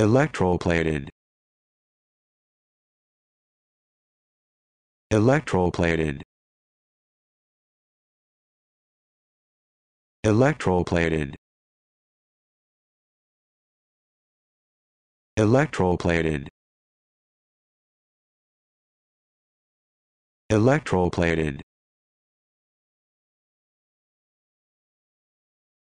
electroplated electroplated electroplated electroplated electroplated